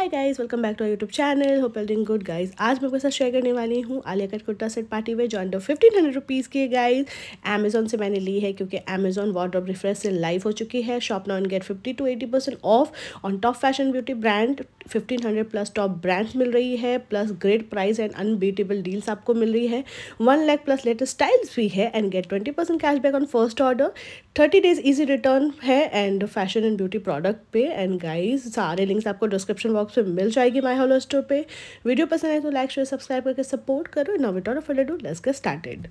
hi guys welcome back to our YouTube channel hope doing good guys आज मैं आपके साथ शेयर करने वाली हूँ Alia cut kurta set party wear जो अंडर फिफ्टीन हंड्रेड रुपीज़ की गाइस अमेजोन से मैंने ली है क्योंकि अमेजोन वॉड्रॉप रिफ्रेश से लाइव हो चुकी है shop now get fifty to eighty percent off on top fashion beauty brand fifteen hundred plus top brand मिल रही है plus great price and unbeatable deals आपको मिल रही है one lakh plus latest styles भी है and get twenty percent cashback on first order thirty days easy return है and fashion and beauty product पे एंड गाइज सारे लिंक्स आपको डिस्क्रिप्शन बॉक्स बॉक्स में मिल जाएगी माई हॉलो स्टोर पर वीडियो पसंद आए तो लाइक शेयर सब्सक्राइब करके सपोर्ट करो नॉट और फॉर डू let's get started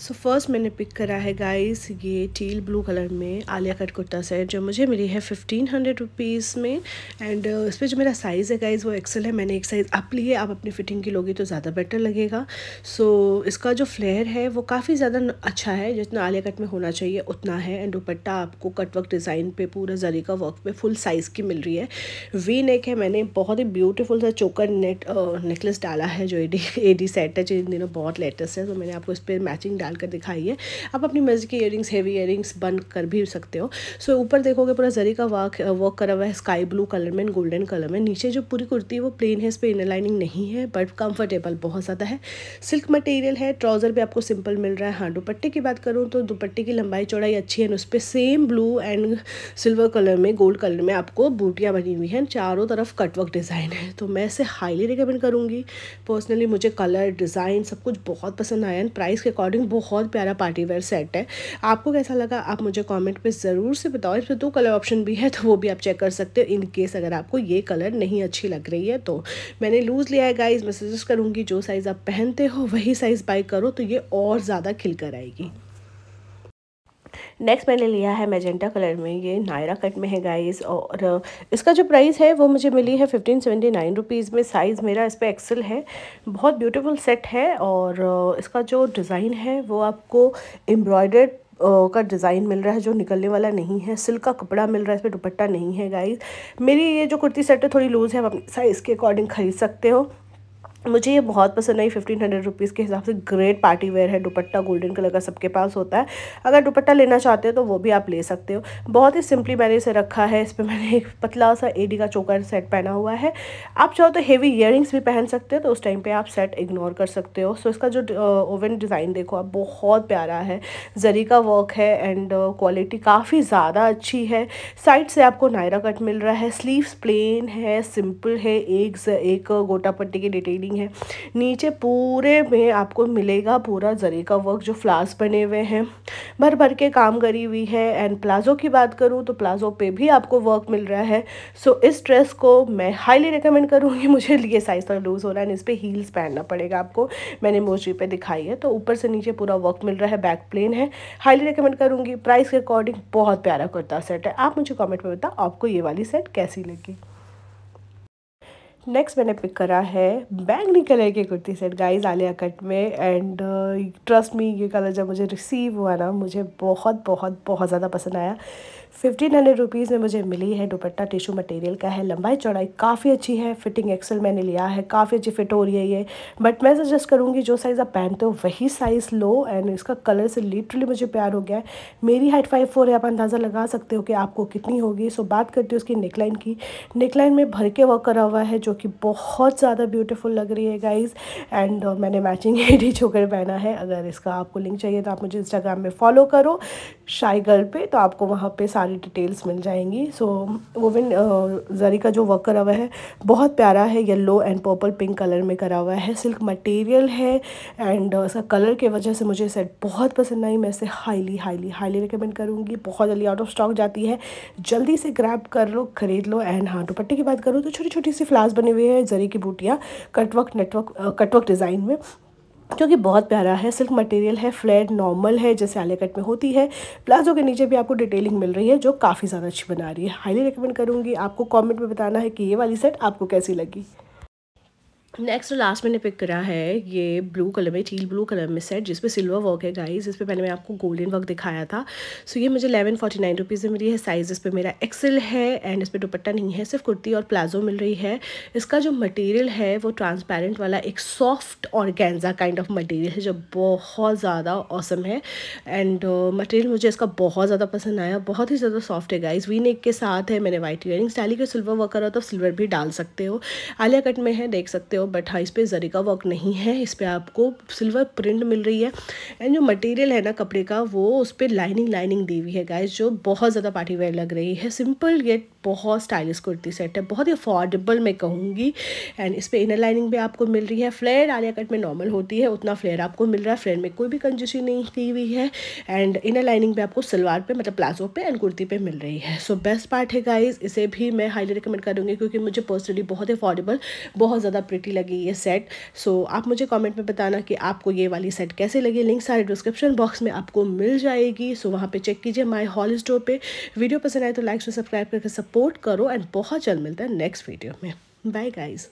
so so, first मैंने पिक करा है गाइस ये टील ब्लू कलर में आलिया कट कुर्ता सेट जो मुझे मिली है फिफ्टीन हंड्रेड रुपीज़ में एंड uh, इस पर जो मेरा साइज़ है गाइस वो एक्सेल है मैंने एक साइज़ आप ली है आप अपनी फिटिंग की लोगे तो ज़्यादा बेटर लगेगा सो so, इसका जो फ्लेयर है वो काफ़ी ज़्यादा अच्छा है जितना आलिया कट में होना चाहिए उतना है एंड दुपट्टा आपको कट वर्क डिज़ाइन पर पूरा जरी का वर्क पर फुल साइज़ की मिल रही है वी नेक है मैंने बहुत ही ब्यूटीफुल सा चोकर नेट नेकलेस डाला है जो ए डी सेट है जो इन दिनों बहुत लेटेस्ट है तो मैंने आपको इस पर मैचिंग डालकर दिखाई है आप अपनी मर्जी के ईयरिंग्स हैवी ईयरिंग्स बंद कर भी सकते हो सो ऊपर देखोगे पूरा जरी का वर्क वर्क करा हुआ है स्काई ब्लू कलर में गोल्डन कलर में नीचे जो पूरी कुर्ती है वो प्लेन है इस पर इनर लाइनिंग नहीं है बट कम्फर्टेबल बहुत ज़्यादा है सिल्क मटेरियल है ट्राउज़र भी आपको सिंपल मिल रहा है हाँ दुपट्टे की बात करूँ तो दुपट्टे की लंबाई चौड़ाई अच्छी है उस पर same blue and silver colour में गोल्ड कलर में आपको बूटियाँ बनी हुई हैं चारों तरफ कटवर्क डिज़ाइन है तो मैं इसे हाईली रिकमेंड करूँगी पर्सनली मुझे कलर डिज़ाइन सब कुछ बहुत पसंद आया एंड प्राइस के अकॉर्डिंग बहुत प्यारा पार्टी वेयर सेट है आपको कैसा लगा आप मुझे कमेंट में ज़रूर से बताओ इसमें दो कलर ऑप्शन भी है तो वो भी आप चेक कर सकते हो इन केस अगर आपको ये कलर नहीं अच्छी लग रही है तो मैंने लूज़ लिया है गाइज मैं सजेस्ट करूँगी जो साइज़ आप पहनते हो वही साइज़ बाई करो तो ये और ज़्यादा खिलकर आएगी नेक्स्ट मैंने लिया है मैजेंटा कलर में ये नायरा कट में है गाइस और uh, इसका जो प्राइस है वो मुझे मिली है फिफ्टीन सेवेंटी नाइन रुपीज़ में साइज़ मेरा इस पर एक्सल है बहुत ब्यूटीफुल सेट है और uh, इसका जो डिज़ाइन है वो आपको एम्ब्रॉयडर्ड uh, का डिज़ाइन मिल रहा है जो निकलने वाला नहीं है सिल्क का कपड़ा मिल रहा है इस पर दुपट्टा नहीं है गाइज मेरी ये जो कुर्ती सेट है थोड़ी लूज़ है आप अपने साइज़ के अकॉर्डिंग खरीद सकते हो मुझे ये बहुत पसंद आई फिफ्टीन हंड्रेड रुपीज़ के हिसाब से ग्रेट पार्टी वेयर है दुपट्टा गोल्डन कलर का सबके पास होता है अगर दुपट्टा लेना चाहते हो तो वो भी आप ले सकते हो बहुत ही सिंपली मैंने इसे रखा है इस पर मैंने एक पतला सा एडी का चोकर सेट पहना हुआ है आप चाहो तो हेवी ईयरिंग्स भी पहन सकते हो तो उस टाइम पर आप सेट इग्नोर कर सकते हो सो इसका जो ओवन डिज़ाइन देखो आप बहुत प्यारा है जरी का वर्क है एंड क्वालिटी काफ़ी ज़्यादा अच्छी है साइड से आपको नायरा कट मिल रहा है स्लीव्स प्लेन है सिंपल है एक एक गोटा पट्टी की डिटेलिंग वर्किंग है नीचे पूरे में आपको मिलेगा पूरा जरी का वर्क जो फ्लावर्स बने हुए हैं भर भर के काम करी हुई है एंड प्लाजो की बात करूँ तो प्लाजो पे भी आपको वर्क मिल रहा है सो so, इस ड्रेस को मैं हाईली रिकमेंड करूँगी मुझे लिए साइज़ थोड़ा लूज़ हो रहा है एंड इस पर हील्स पहनना पड़ेगा आपको मैंने मोजी पे दिखाई है तो ऊपर से नीचे पूरा वर्क मिल रहा है बैक प्लेन है हाईली रिकमेंड करूँगी प्राइस के अकॉर्डिंग बहुत प्यारा कुर्ता सेट है आप मुझे कॉमेंट में बताओ आपको ये वाली सेट कैसी लगी नेक्स्ट मैंने पिक करा है बैंगनी कलर के kurti set guys Alia cut में एंड ट्रस्ट मी ये कलर जब मुझे रिसीव हुआ ना मुझे बहुत बहुत बहुत ज़्यादा पसंद आया फिफ्टीन हंड्रेड रुपीज़ में मुझे मिली है दुपट्टा टिशू मटेरियल का है लंबाई चौड़ाई काफ़ी अच्छी है फिटिंग एक्सल मैंने लिया है काफ़ी अच्छी फिट हो रही है ये बट मैं सजेस्ट करूँगी जो साइज़ आप पहनते हो वही साइज़ लो एंड इसका कलर से लिटरली मुझे प्यार हो गया है मेरी हाइट फाइव फोर है आप अंदाज़ा लगा सकते हो कि आपको कितनी होगी सो बात करती हूँ उसकी नेकलाइन की नेकलाइन में भर के वर्क करा हुआ है जो कि बहुत ज़्यादा ब्यूटीफुल लग रही है गाइज़ एंड uh, मैंने मैचिंग एडी होकर पहना है अगर इसका आपको लिंक चाहिए तो आप मुझे इंस्टाग्राम में फॉलो करो शाई गर्ल पर तो आपको वहाँ पे सारी डिटेल्स मिल जाएंगी सो वोवन ज़री का जो वर्क करा हुआ है बहुत प्यारा है yellow and purple pink colour में करा हुआ है सिल्क मटेरियल है एंड उसका कलर के वजह से मुझे सेट बहुत पसंद आई मैं इसे हाईली हाईली हाईली रिकमेंड करूँगी बहुत जल्दी आउट ऑफ स्टॉक जाती है जल्दी से ग्रैप कर लो खरीद लो एंड हाँ दुपट्टे की बात करूँ तो छोटी छोटी सी फ्लास बने हुए हैं जरी की बूटियाँ कटवर्क नेटवर्क कटवर्क डिज़ाइन में जो कि बहुत प्यारा है सिल्क मटेरियल है फ्लैट नॉर्मल है जैसे आले कट में होती है प्लाजो के नीचे भी आपको डिटेलिंग मिल रही है जो काफ़ी ज़्यादा अच्छी बना रही है हाईली रिकमेंड करूँगी आपको कॉमेंट में बताना है कि ये वाली सेट आपको कैसी लगी नेक्स्ट लास्ट मैंने पिक करा है ये ब्लू कलर में चील ब्लू कलर में सेट जिसपे सिल्वर वर्क है गाइस जिसपे पहले मैं आपको गोल्डन वर्क दिखाया था सो ये मुझे एलेवन फोर्टी नाइन रुपीज़ में मिली है साइज़ इस पर मेरा एक्सेल है एंड इस पर दुपट्टा नहीं है सिर्फ कुर्ती और प्लाजो मिल रही है इसका जो मटेरियल है वो ट्रांसपेरेंट वाला एक सॉफ्ट और गेंजा काइंड ऑफ मटेरियल है जो बहुत ज़्यादा औसम है एंड मटेरियल uh, मुझे इसका बहुत ज़्यादा पसंद आया बहुत ही ज़्यादा सॉफ्ट है गाइज वी नेक के साथ है मैंने वाइट ईयरिंग डाली का सिल्वर वर्क करा तो सिल्वर भी डाल सकते हो आलिया कट में है देख सकते हो हो बट हाँ इस पर जरी का वर्क नहीं है इस पर आपको सिल्वर प्रिंट मिल रही है एंड जो मटेरियल है ना कपड़े का वो उस पर लाइनिंग लाइनिंग दी हुई है गाइज जो बहुत ज़्यादा पार्टी वेयर लग रही है सिंपल येट बहुत स्टाइलिश कुर्ती सेट है बहुत ही अफोर्डेबल मैं कहूँगी एंड इस पर इनर लाइनिंग भी आपको मिल रही है फ्लेयर आलिया कट में नॉर्मल होती है उतना फ्लेयर आपको मिल रहा है फ्लेयर में कोई भी कंजूसी नहीं दी हुई है एंड इनर लाइनिंग भी आपको सलवार पे मतलब प्लाजो पे एंड कुर्ती पे मिल रही है सो बेस्ट पार्ट है गाइज इसे भी मैं हाईली रिकमेंड करूँगी क्योंकि मुझे पर्सनली बहुत अफोर्डेबल बहुत ज़्यादा प्रिटी अच्छी लगी ये सेट सो आप मुझे कमेंट में बताना कि आपको ये वाली सेट कैसे लगी लिंक सारे डिस्क्रिप्शन बॉक्स में आपको मिल जाएगी सो वहाँ पर चेक कीजिए माई हॉल स्टोर पर वीडियो पसंद आए तो लाइक से सब्सक्राइब करके सपोर्ट करो एंड बहुत जल्द मिलता है नेक्स्ट वीडियो में बाय गाइज़